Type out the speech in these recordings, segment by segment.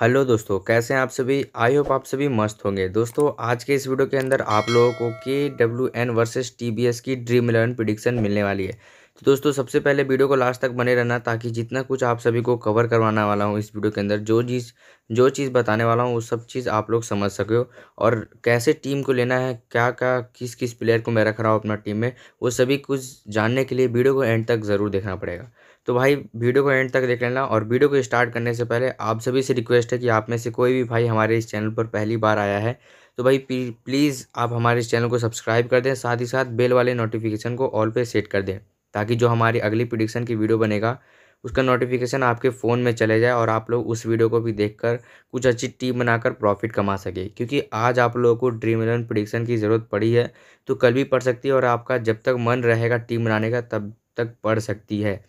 hello दोस्तों कैसे हैं आप सभी आई होप आप सभी मस्त होंगे दोस्तों आज के इस वीडियो के अंदर आप लोगों को K W N versus T B S की ड्रीम इलेवन प्रिडिक्शन मिलने वाली है तो दोस्तों सबसे पहले वीडियो को लास्ट तक बने रहना ताकि जितना कुछ आप सभी को कवर करवाने वाला हूँ इस वीडियो के अंदर जो चीज़ जो चीज़ बताने वाला हूँ वो सब चीज़ आप लोग समझ सको और कैसे टीम को लेना है क्या क्या किस किस प्लेयर को मैं रख रहा हूँ अपना टीम में वो सभी कुछ जानने के लिए वीडियो को एंड तक ज़रूर देखना पड़ेगा तो भाई वीडियो को एंड तक देख लेना और वीडियो को स्टार्ट करने से पहले आप सभी से रिक्वेस्ट है कि आप में से कोई भी भाई हमारे इस चैनल पर पहली बार आया है तो भाई प्लीज़ आप हमारे इस चैनल को सब्सक्राइब कर दें साथ ही साथ बेल वाले नोटिफिकेशन को ऑल पे सेट कर दें ताकि जो हमारी अगली प्रिडिक्शन की वीडियो बनेगा उसका नोटिफिकेशन आपके फ़ोन में चले जाए और आप लोग उस वीडियो को भी देखकर कुछ अच्छी टीम बनाकर प्रॉफिट कमा सके क्योंकि आज आप लोगों को ड्रीम इलेवन प्रिडिक्शन की ज़रूरत पड़ी है तो कल भी पढ़ सकती है और आपका जब तक मन रहेगा टीम बनाने का तब तक पढ़ सकती है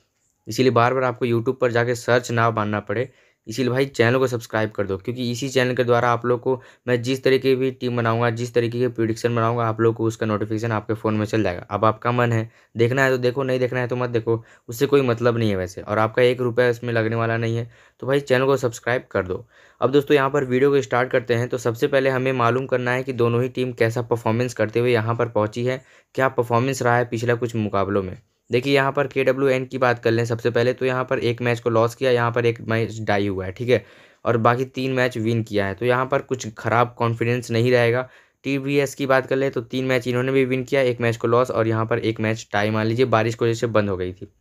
इसीलिए बार बार आपको यूट्यूब पर जाके सर्च ना मानना पड़े इसीलिए भाई चैनल को सब्सक्राइब कर दो क्योंकि इसी चैनल के द्वारा आप लोग को मैं जिस तरीके की टीम बनाऊंगा जिस तरीके के प्रिडिक्शन बनाऊंगा आप लोग को उसका नोटिफिकेशन आपके फ़ोन में चल जाएगा अब आपका मन है देखना है तो देखो नहीं देखना है तो मत देखो उससे कोई मतलब नहीं है वैसे और आपका एक रुपया इसमें लगने वाला नहीं है तो भाई चैनल को सब्सक्राइब कर दो अब दोस्तों यहाँ पर वीडियो को स्टार्ट करते हैं तो सबसे पहले हमें मालूम करना है कि दोनों ही टीम कैसा परफॉर्मेंस करते हुए यहाँ पर पहुँची है क्या परफॉर्मेंस रहा है पिछला कुछ मुकाबलों में देखिए यहाँ पर के डब्ल्यू एन की बात कर लें सबसे पहले तो यहाँ पर एक मैच को लॉस किया यहाँ पर एक मैच डाई हुआ है ठीक है और बाकी तीन मैच विन किया है तो यहाँ पर कुछ ख़राब कॉन्फिडेंस नहीं रहेगा टी वी एस की बात कर लें तो तीन मैच इन्होंने भी विन किया एक मैच को लॉस और यहाँ पर एक मैच टाई मान लीजिए बारिश की वजह से बंद हो गई थी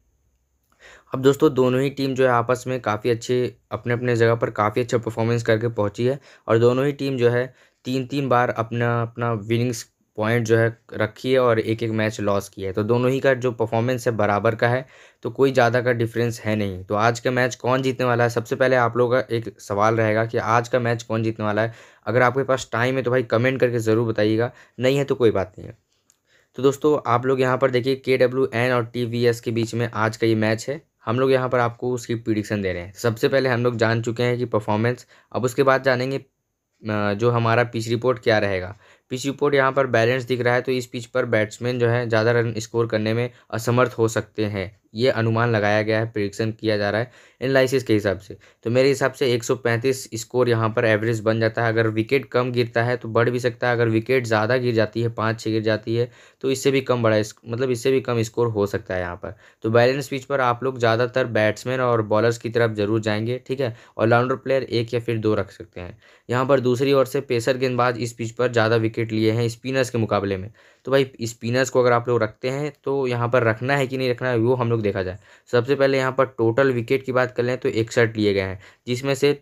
अब दोस्तों दोनों ही टीम जो है आपस में काफ़ी अच्छे अपने अपने जगह पर काफ़ी अच्छा परफॉर्मेंस करके पहुंची है और दोनों ही टीम जो है तीन तीन बार अपना अपना विनिंग्स पॉइंट जो है रखी है और एक एक मैच लॉस किया है तो दोनों ही का जो परफॉर्मेंस है बराबर का है तो कोई ज़्यादा का डिफरेंस है नहीं तो आज का मैच कौन जीतने वाला है सबसे पहले आप लोगों का एक सवाल रहेगा कि आज का मैच कौन जीतने वाला है अगर आपके पास टाइम है तो भाई कमेंट करके ज़रूर बताइएगा नहीं है तो कोई बात नहीं है तो दोस्तों आप लोग यहाँ पर देखिए के डब्ल्यू एन और टी वी एस के बीच में आज का ये मैच है हम लोग यहाँ पर आपको उसकी प्रिडिक्शन दे रहे हैं सबसे पहले हम लोग जान चुके हैं कि परफॉर्मेंस अब उसके बाद जानेंगे जो हमारा पिच रिपोर्ट क्या रहेगा पिच रिपोर्ट यहाँ पर बैलेंस दिख रहा है तो इस पिच पर बैट्समैन जो है ज़्यादा रन स्कोर करने में असमर्थ हो सकते हैं ये अनुमान लगाया गया है प्रिडिक्शन किया जा रहा है एनालिसिस के हिसाब से तो मेरे हिसाब से 135 स्कोर यहाँ पर एवरेज बन जाता है अगर विकेट कम गिरता है तो बढ़ भी सकता है अगर विकेट ज़्यादा गिर जाती है पाँच छः गिर जाती है तो इससे भी कम बड़ा मतलब इससे भी कम स्कोर हो सकता है यहाँ पर तो बैलेंस पिच पर आप लोग ज़्यादातर बैट्समैन और बॉलर्स की तरफ ज़रूर जाएंगे ठीक है ऑलराउंडर प्लेयर एक या फिर दो रख सकते हैं यहाँ पर दूसरी ओर से पेसर गेंदबाज इस पिच पर ज़्यादा विकेट विकेट लिए हैं स्पिनर्स के मुकाबले में तो भाई स्पिनर्स को अगर आप लोग रखते हैं तो यहाँ पर रखना है कि नहीं रखना है वो हम लोग देखा जाए सबसे पहले यहाँ पर टोटल विकेट की बात कर लें तो इकसठ लिए गए हैं जिसमें से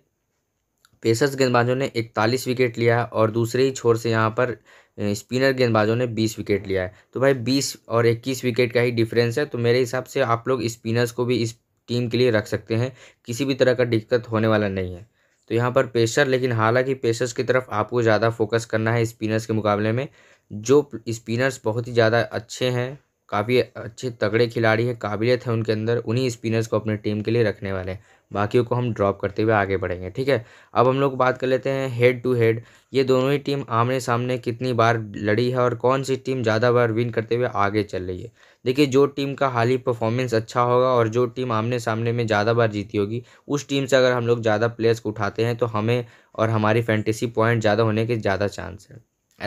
पेसर्स गेंदबाजों ने इकतालीस विकेट लिया और दूसरे ही छोर से यहाँ पर स्पिनर गेंदबाजों ने बीस विकेट लिया है तो भाई बीस और इक्कीस विकेट का ही डिफरेंस है तो मेरे हिसाब से आप लोग स्पिनर्स को भी इस टीम के लिए रख सकते हैं किसी भी तरह का दिक्कत होने वाला नहीं है तो यहाँ पर पेसर लेकिन हालांकि पेसर्स की तरफ आपको ज़्यादा फोकस करना है स्पिनर्स के मुकाबले में जो स्पिनर्स बहुत ही ज़्यादा अच्छे हैं काफ़ी अच्छे तगड़े खिलाड़ी हैं काबिलियत है उनके अंदर उन्हीं स्पिनर्स को अपने टीम के लिए रखने वाले हैं बाकियों को हम ड्रॉप करते हुए आगे बढ़ेंगे ठीक है अब हम लोग बात कर लेते हैं हेड टू हेड ये दोनों ही टीम आमने सामने कितनी बार लड़ी है और कौन सी टीम ज़्यादा बार विन करते हुए आगे चल रही है देखिए जो टीम का हाल ही परफॉर्मेंस अच्छा होगा और जो टीम आमने सामने में ज़्यादा बार जीती होगी उस टीम से अगर हम लोग ज़्यादा प्लेयर्स को उठाते हैं तो हमें और हमारी फैंटेसी पॉइंट ज़्यादा होने के ज़्यादा चांस है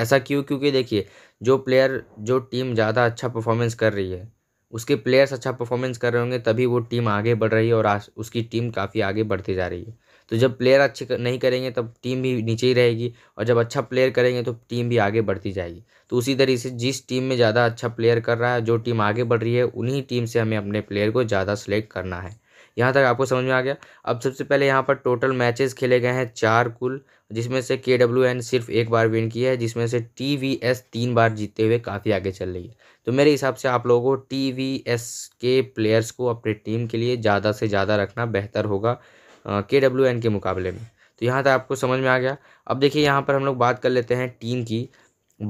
ऐसा क्यों क्योंकि देखिए जो प्लेयर जो टीम ज़्यादा अच्छा परफॉर्मेंस कर रही है उसके प्लेयर्स अच्छा परफॉर्मेंस कर रहे होंगे तभी वो टीम आगे बढ़ रही है और उसकी टीम काफ़ी आगे बढ़ती जा रही है तो जब प्लेयर अच्छे कर, नहीं करेंगे तब टीम भी नीचे ही रहेगी और जब अच्छा प्लेयर करेंगे तो टीम भी आगे बढ़ती जाएगी तो उसी तरीके से जिस टीम में ज़्यादा अच्छा प्लेयर कर रहा है जो टीम आगे बढ़ रही है उन्हीं टीम से हमें अपने प्लेयर को ज़्यादा सेलेक्ट करना है यहाँ तक आपको समझ में आ गया अब सबसे पहले यहाँ पर टोटल मैचेस खेले गए हैं चार कुल जिसमें से के डब्ल्यू एन सिर्फ एक बार विन किया है जिसमें से टी वी एस तीन बार जीतते हुए काफ़ी आगे चल रही है तो मेरे हिसाब से आप लोगों को टी वी एस के प्लेयर्स को अपनी टीम के लिए ज़्यादा से ज़्यादा रखना बेहतर होगा के डब्ल्यू एन के मुकाबले में तो यहाँ तक आपको समझ में आ गया अब देखिए यहाँ पर हम लोग बात कर लेते हैं टीम की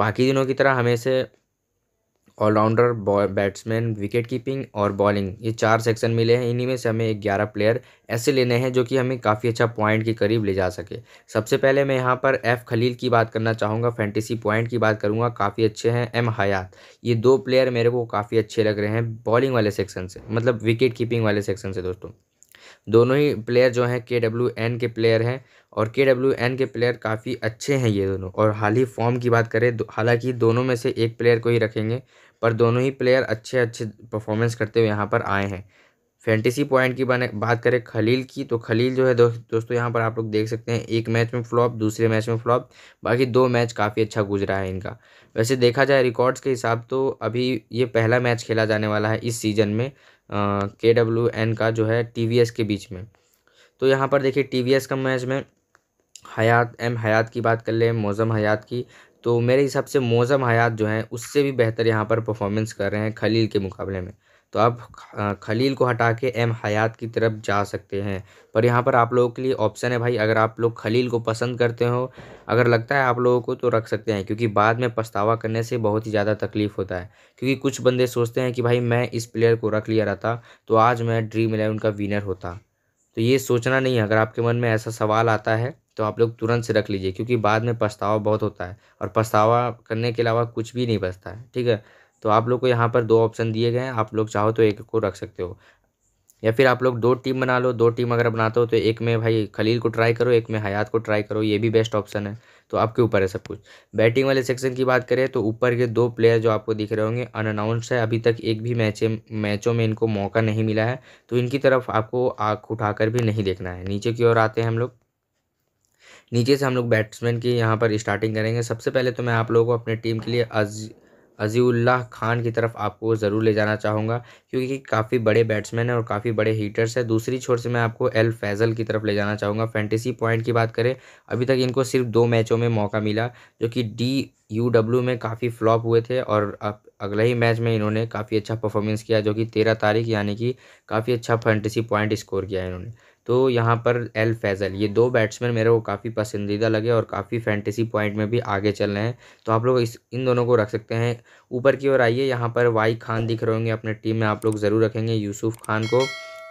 बाकी दिनों की तरह हमें से ऑलराउंडर बैट्समैन विकेट कीपिंग और बॉलिंग ये चार सेक्शन मिले हैं इन्हीं में से हमें ग्यारह प्लेयर ऐसे लेने हैं जो कि हमें काफ़ी अच्छा पॉइंट के करीब ले जा सके सबसे पहले मैं यहाँ पर एफ़ खलील की बात करना चाहूँगा फैंटेसी पॉइंट की बात करूँगा काफ़ी अच्छे हैं एम हयात ये दो प्लेयर मेरे को काफ़ी अच्छे लग रहे हैं बॉलिंग वाले सेक्शन से मतलब विकेट कीपिंग वाले सेक्शन से दोस्तों दोनों ही प्लेयर जो हैं के डब्ल्यू एन के प्लेयर हैं और के डब्ल्यू एन के प्लेयर काफ़ी अच्छे हैं ये दोनों और हाल ही फॉर्म की बात करें हालांकि दोनों में से एक प्लेयर को ही रखेंगे पर दोनों ही प्लेयर अच्छे अच्छे परफॉर्मेंस करते हुए यहाँ पर आए हैं फैंटेसी पॉइंट की बात करें खलील की तो खलील जो है दो, दोस्तों यहाँ पर आप लोग देख सकते हैं एक मैच में फ्लॉप दूसरे मैच में फ्लॉप बाकी दो मैच काफ़ी अच्छा गुजरा है इनका वैसे देखा जाए रिकॉर्ड्स के हिसाब तो अभी ये पहला मैच खेला जाने वाला है इस सीज़न में के डब्ल्यू एन का जो है टी वी एस के बीच में तो यहाँ पर देखिए टी वी एस का मैच में हयात एम हयात की बात कर ले मौज़म हयात की तो मेरे हिसाब से मौज़म हयात जो हैं उससे भी बेहतर यहाँ पर परफॉर्मेंस कर रहे हैं खलील के मुकाबले में तो आप खलील को हटा के एम हयात की तरफ जा सकते हैं पर यहाँ पर आप लोगों के लिए ऑप्शन है भाई अगर आप लोग खलील को पसंद करते हो अगर लगता है आप लोगों को तो रख सकते हैं क्योंकि बाद में पछतावा करने से बहुत ही ज़्यादा तकलीफ़ होता है क्योंकि कुछ बंदे सोचते हैं कि भाई मैं इस प्लेयर को रख लिया रहता तो आज मैं ड्रीम इलेवन का विनर होता तो ये सोचना नहीं है अगर आपके मन में ऐसा सवाल आता है तो आप लोग तुरंत से रख लीजिए क्योंकि बाद में पछतावा बहुत होता है और पछतावा करने के अलावा कुछ भी नहीं बचता है ठीक है तो आप लोग को यहाँ पर दो ऑप्शन दिए गए हैं आप लोग चाहो तो एक को रख सकते हो या फिर आप लोग दो टीम बना लो दो टीम अगर बनाते हो तो एक में भाई खलील को ट्राई करो एक में हयात को ट्राई करो ये भी बेस्ट ऑप्शन है तो आपके ऊपर है सब कुछ बैटिंग वाले सेक्शन की बात करें तो ऊपर के दो प्लेयर जो आपको दिख रहे होंगे अनअनाउंस है अभी तक एक भी मैच मैचों में इनको मौका नहीं मिला है तो इनकी तरफ आपको आँख उठाकर भी नहीं देखना है नीचे की ओर आते हैं हम लोग नीचे से हम लोग बैट्समैन की यहाँ पर स्टार्टिंग करेंगे सबसे पहले तो मैं आप लोगों को अपने टीम के लिए अज अजीउल्लाह खान की तरफ आपको ज़रूर ले जाना चाहूँगा क्योंकि काफ़ी बड़े बैट्समैन हैं और काफ़ी बड़े हीटर्स हैं दूसरी छोर से मैं आपको एल फैज़ल की तरफ ले जाना चाहूँगा फैंटेसी पॉइंट की बात करें अभी तक इनको सिर्फ दो मैचों में मौका मिला जो कि डी यू डब्ल्यू में काफ़ी फ्लॉप हुए थे और अब अगले ही मैच में इन्होंने काफ़ी अच्छा परफॉर्मेंस किया जो कि तेरह तारीख यानी कि काफ़ी अच्छा फैंटेसी पॉइंट स्कोर किया इन्होंने तो यहाँ पर एल फैज़ल ये दो बैट्समैन मेरे को काफ़ी पसंदीदा लगे और काफ़ी फैंटेसी पॉइंट में भी आगे चल रहे हैं तो आप लोग इस इन दोनों को रख सकते हैं ऊपर की ओर आइए यहाँ पर वाई खान दिख रहे होंगे अपने टीम में आप लोग ज़रूर रखेंगे यूसुफ खान को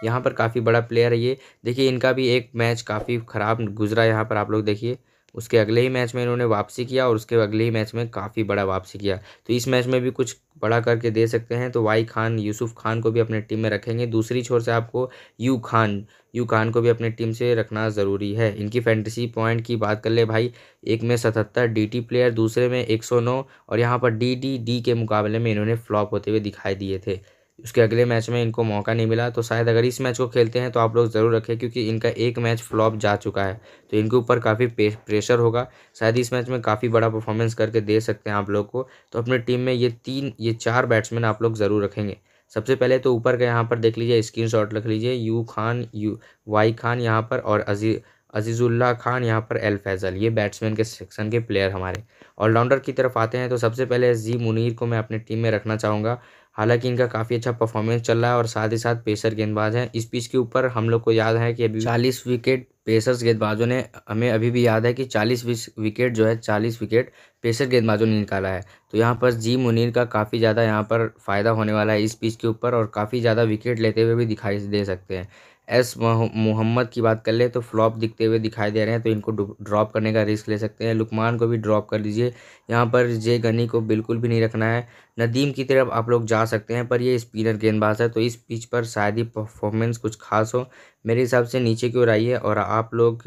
यहाँ पर काफ़ी बड़ा प्लेयर है ये देखिए इनका भी एक मैच काफ़ी ख़राब गुजरा यहाँ पर आप लोग देखिए उसके अगले ही मैच में इन्होंने वापसी किया और उसके अगले ही मैच में काफ़ी बड़ा वापसी किया तो इस मैच में भी कुछ बड़ा करके दे सकते हैं तो वाई खान यूसुफ खान को भी अपने टीम में रखेंगे दूसरी छोर से आपको यू खान यू खान को भी अपने टीम से रखना ज़रूरी है इनकी फैंटेसी पॉइंट की बात कर ले भाई एक में सतहत्तर डी प्लेयर दूसरे में एक सौ नौ और यहाँ पर डी डी डी के मुकाबले में इन्होंने फ्लॉप होते हुए दिखाई दिए थे उसके अगले मैच में इनको मौका नहीं मिला तो शायद अगर इस मैच को खेलते हैं तो आप लोग ज़रूर रखें क्योंकि इनका एक मैच फ्लॉप जा चुका है तो इनके ऊपर काफ़ी प्रेशर होगा शायद इस मैच में काफ़ी बड़ा परफॉर्मेंस करके दे सकते हैं आप लोग को तो अपने टीम में ये तीन ये चार बैट्समैन आप लोग ज़रूर रखेंगे सबसे पहले तो ऊपर का यहाँ पर देख लीजिए स्क्रीन शॉट रख लीजिए U Khan U Y Khan यहाँ पर और अजी अजीज़ुल्ला खान यहाँ पर एल फैज़ल ये बैट्समैन के सेक्शन के प्लेयर हमारे ऑलराउंडर की तरफ आते हैं तो सबसे पहले जी मुनीर को मैं अपनी टीम में रखना चाहूँगा हालांकि इनका काफ़ी अच्छा परफॉर्मेंस चल रहा है और साथ ही साथ पेसर गेंदबाज हैं इस पिच के ऊपर हम लोग को याद है कि अभी चालीस विकेट पेसर्स गेंदबाजों ने हमें अभी भी याद है कि चालीस विकेट जो है चालीस विकेट पेसर गेंदबाजों ने निकाला है तो यहाँ पर जी मुनीर का काफ़ी ज़्यादा यहाँ पर फ़ायदा होने वाला है इस पिच के ऊपर और काफ़ी ज़्यादा विकेट लेते हुए भी दिखाई दे सकते हैं एस मोहम्मद की बात कर ले तो फ्लॉप दिखते हुए दिखाई दे रहे हैं तो इनको ड्रॉप करने का रिस्क ले सकते हैं लुकमान को भी ड्रॉप कर दीजिए यहाँ पर जे गनी को बिल्कुल भी नहीं रखना है नदीम की तरफ आप लोग जा सकते हैं पर ये स्पिनर गेंदबाज है तो इस पिच पर शायद ही परफॉर्मेंस कुछ खास हो मेरे हिसाब से नीचे की ओर आइए और आप लोग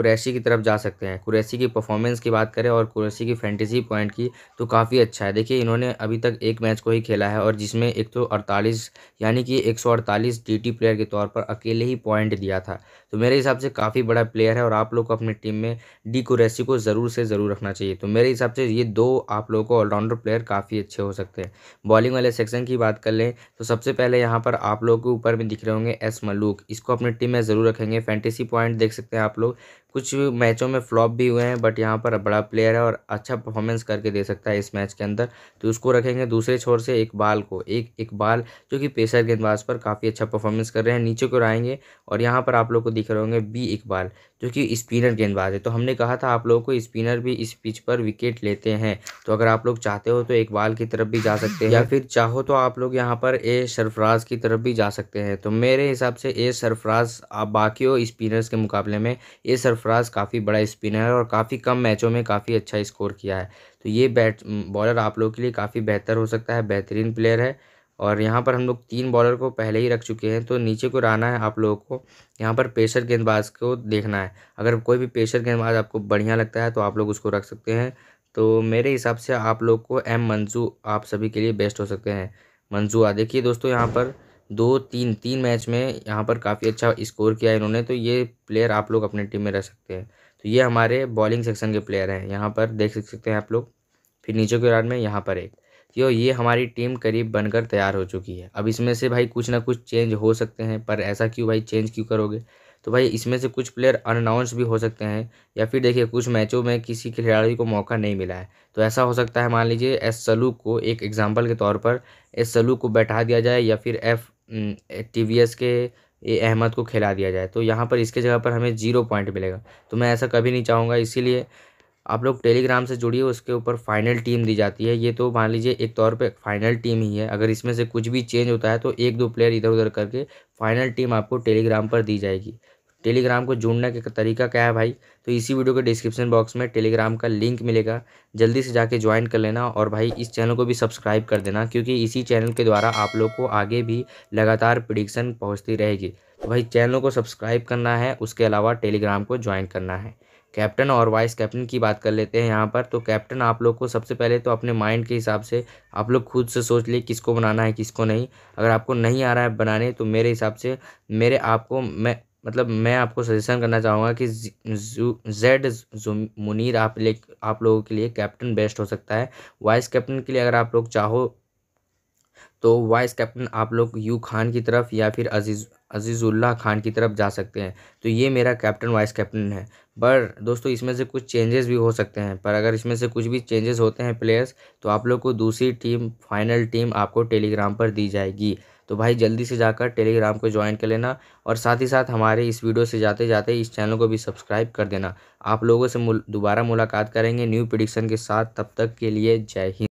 कुरैशी की तरफ जा सकते हैं कुरैशी की परफॉर्मेंस की बात करें और कुरैशी की फैंटेसी पॉइंट की तो काफ़ी अच्छा है देखिए इन्होंने अभी तक एक मैच को ही खेला है और जिसमें एक तो अड़तालीस यानी कि एक सौ अड़तालीस डी प्लेयर के तौर पर अकेले ही पॉइंट दिया था तो मेरे हिसाब से काफ़ी बड़ा प्लेयर है और आप लोग को अपनी टीम में डी कुरैसी को ज़रूर से ज़रूर रखना चाहिए तो मेरे हिसाब से ये दो आप लोगों को ऑलराउंडर प्लेयर काफ़ी अच्छे हो सकते हैं बॉलिंग वाले सेक्शन की बात कर लें तो सबसे पहले यहाँ पर आप लोगों के ऊपर में दिख रहे होंगे एस मलूक इसको अपनी टीम में ज़रूर रखेंगे फैंटेसी पॉइंट देख सकते हैं आप लोग कुछ मैचों में फ्लॉप भी हुए हैं बट यहाँ पर बड़ा प्लेयर है और अच्छा परफॉर्मेंस करके दे सकता है इस मैच के अंदर तो उसको रखेंगे दूसरे छोर से इकबाल को एक इकबाल जो कि पेशर गेंदबाज पर काफ़ी अच्छा परफॉर्मेंस कर रहे हैं नीचे को आएंगे और यहाँ पर आप लोग को दिख रहे होंगे बी इकबाल जो कि स्पिनर गेंदबाज है तो हमने कहा था आप लोगों को स्पिनर भी इस पिच पर विकेट लेते हैं तो अगर आप लोग चाहते हो तो इकबाल की तरफ भी जा सकते हैं या फिर चाहो तो आप लोग यहाँ पर ए सरफराज की तरफ भी जा सकते हैं तो मेरे हिसाब से ए सरफराज बाकी स्पिनर्स के मुकाबले में ए सरफराज काफ़ी बड़ा स्पिनर है और काफ़ी कम मैचों में काफ़ी अच्छा स्कोर किया है तो ये बैट बॉलर आप लोग के लिए काफ़ी बेहतर हो सकता है बेहतरीन प्लेयर है और यहाँ पर हम लोग तीन बॉलर को पहले ही रख चुके हैं तो नीचे को रहना है आप लोगों को यहाँ पर पेशर गेंदबाज को देखना है अगर कोई भी पेशर गेंदबाज आपको बढ़िया लगता है तो आप लोग उसको रख सकते हैं तो मेरे हिसाब से आप लोग को एम मंजू आप सभी के लिए बेस्ट हो सकते हैं मंजू आ देखिए दोस्तों यहाँ पर दो तीन तीन मैच में यहाँ पर काफ़ी अच्छा स्कोर किया इन्होंने तो ये प्लेयर आप लोग अपने टीम में रह सकते हैं तो ये हमारे बॉलिंग सेक्शन के प्लेयर हैं यहाँ पर देख सकते हैं आप लोग फिर नीचे के ओवर में यहाँ पर एक यो ये हमारी टीम करीब बनकर तैयार हो चुकी है अब इसमें से भाई कुछ ना कुछ चेंज हो सकते हैं पर ऐसा क्यों भाई चेंज क्यों करोगे तो भाई इसमें से कुछ प्लेयर अनाउंस भी हो सकते हैं या फिर देखिए कुछ मैचों में किसी खिलाड़ी को मौका नहीं मिला है तो ऐसा हो सकता है मान लीजिए एस सलू को एक एग्जाम्पल के तौर पर एस सलू को बैठा दिया जाए या फिर एफ टी के ए अहमद को खिला दिया जाए तो यहाँ पर इसके जगह पर हमें जीरो पॉइंट मिलेगा तो मैं ऐसा कभी नहीं चाहूँगा इसीलिए आप लोग टेलीग्राम से जुड़िए उसके ऊपर फाइनल टीम दी जाती है ये तो मान लीजिए एक तौर पे फाइनल टीम ही है अगर इसमें से कुछ भी चेंज होता है तो एक दो प्लेयर इधर उधर करके फाइनल टीम आपको टेलीग्राम पर दी जाएगी टेलीग्राम को जुड़ने का तरीका क्या है भाई तो इसी वीडियो के डिस्क्रिप्शन बॉक्स में टेलीग्राम का लिंक मिलेगा जल्दी से जाके ज्वाइन कर लेना और भाई इस चैनल को भी सब्सक्राइब कर देना क्योंकि इसी चैनल के द्वारा आप लोग को आगे भी लगातार प्रिडिक्शन पहुँचती रहेगी तो भाई चैनल को सब्सक्राइब करना है उसके अलावा टेलीग्राम को ज्वाइन करना है कैप्टन और वाइस कैप्टन की बात कर लेते हैं यहाँ पर तो कैप्टन आप लोग को सबसे पहले तो अपने माइंड के हिसाब से आप लोग खुद से सोच लिए किसको बनाना है किसको नहीं अगर आपको नहीं आ रहा है बनाने तो मेरे हिसाब से मेरे आपको मैं मतलब मैं आपको सजेशन करना चाहूँगा कि जू जेड जू मुनीर आप ले आप लोगों के लिए कैप्टन बेस्ट हो सकता है वाइस कैप्टन के लिए अगर आप लोग चाहो तो वाइस कैप्टन आप लोग यू खान की तरफ या फिर अजीज़ अजीज़ुल्ला खान की तरफ जा सकते हैं तो ये मेरा कैप्टन वाइस कैप्टन है पर दोस्तों इसमें से कुछ चेंजेस भी हो सकते हैं पर अगर इसमें से कुछ भी चेंजेस होते हैं प्लेयर्स तो आप लोग को दूसरी टीम फाइनल टीम आपको टेलीग्राम पर दी जाएगी तो भाई जल्दी से जाकर टेलीग्राम को ज्वाइन कर लेना और साथ ही साथ हमारे इस वीडियो से जाते जाते इस चैनल को भी सब्सक्राइब कर देना आप लोगों से मुल, दोबारा मुलाकात करेंगे न्यू प्रिडिक्शन के साथ तब तक के लिए जय हिंद